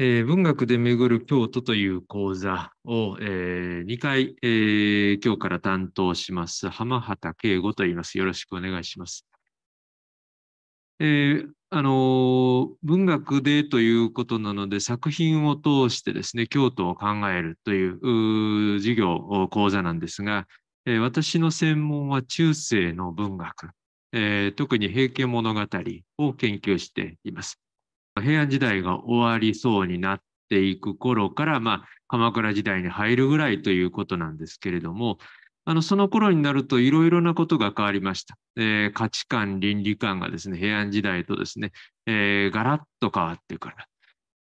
えー、文学で巡る京都という講座を、えー、2回、えー、今日から担当します、浜畑圭吾と言います。よろしくお願いします。えー、あの文学でということなので作品を通してですね京都を考えるという授業講座なんですが、えー、私の専門は中世の文学、えー、特に「平家物語」を研究しています。平安時代が終わりそうになっていく頃から、まあ、鎌倉時代に入るぐらいということなんですけれども、あのその頃になるといろいろなことが変わりました、えー、価値観、倫理観がですね、平安時代とですね、えー、ガラッと変わってから。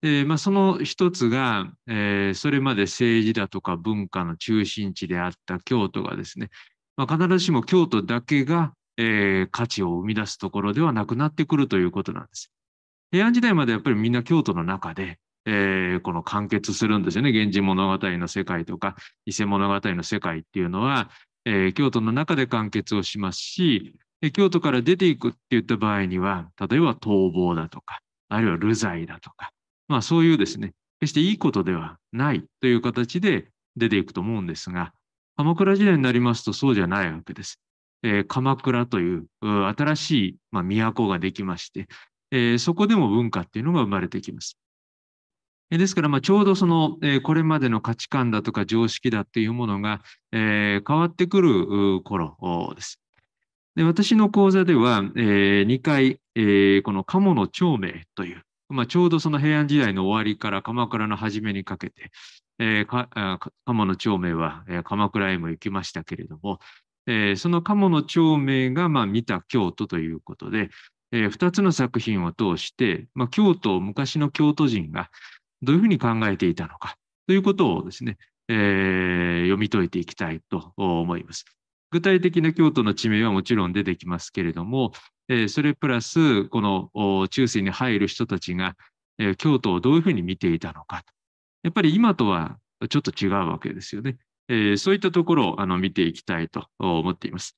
えーまあ、その一つが、えー、それまで政治だとか文化の中心地であった京都がですね、まあ、必ずしも京都だけが、えー、価値を生み出すところではなくなってくるということなんです。平安時代までやっぱりみんな京都の中で、えー、この完結するんですよね。源氏物語の世界とか伊勢物語の世界っていうのは、えー、京都の中で完結をしますし、京都から出ていくっていった場合には、例えば逃亡だとか、あるいは流罪だとか、まあそういうですね、決していいことではないという形で出ていくと思うんですが、鎌倉時代になりますとそうじゃないわけです。えー、鎌倉という新しい、まあ、都ができまして、えー、そこでも文化っていうのが生まれてきます。ですから、ちょうどその、えー、これまでの価値観だとか常識だっていうものが、えー、変わってくる頃です。で私の講座では、えー、2回、えー、この鴨の長明という、まあ、ちょうどその平安時代の終わりから鎌倉の初めにかけて、えー、鴨の長明は、えー、鎌倉へも行きましたけれども、えー、その鴨の長明が、まあ、見た京都ということで、えー、2つの作品を通して、まあ、京都、を昔の京都人がどういうふうに考えていたのかということをですね、えー、読み解いていきたいと思います。具体的な京都の地名はもちろん出てきますけれども、えー、それプラス、この中世に入る人たちが、えー、京都をどういうふうに見ていたのか。やっぱり今とはちょっと違うわけですよね。えー、そういったところをあの見ていきたいと思っています。